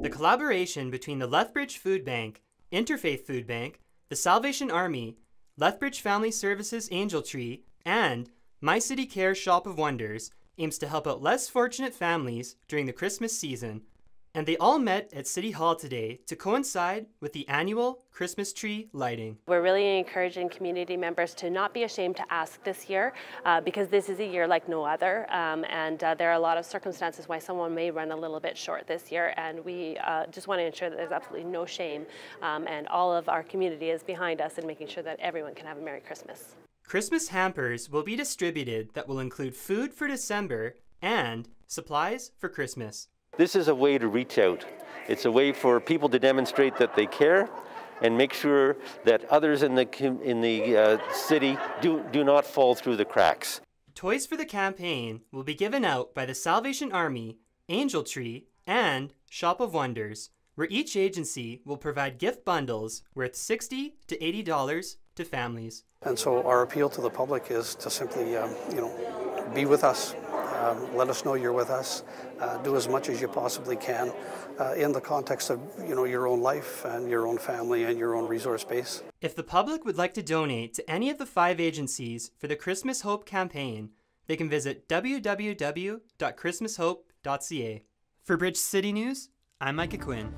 The collaboration between the Lethbridge Food Bank, Interfaith Food Bank, the Salvation Army, Lethbridge Family Services Angel Tree, and My City Care Shop of Wonders aims to help out less fortunate families during the Christmas season and they all met at City Hall today to coincide with the annual Christmas tree lighting. We're really encouraging community members to not be ashamed to ask this year uh, because this is a year like no other um, and uh, there are a lot of circumstances why someone may run a little bit short this year and we uh, just want to ensure that there's absolutely no shame um, and all of our community is behind us in making sure that everyone can have a Merry Christmas. Christmas hampers will be distributed that will include food for December and supplies for Christmas. This is a way to reach out. It's a way for people to demonstrate that they care and make sure that others in the, in the uh, city do, do not fall through the cracks. Toys for the campaign will be given out by the Salvation Army, Angel Tree, and Shop of Wonders, where each agency will provide gift bundles worth 60 to $80 to families. And so our appeal to the public is to simply, um, you know, be with us um, let us know you're with us. Uh, do as much as you possibly can uh, in the context of you know your own life and your own family and your own resource base. If the public would like to donate to any of the five agencies for the Christmas Hope campaign, they can visit www.christmashope.ca. For Bridge City News, I'm Micah Quinn.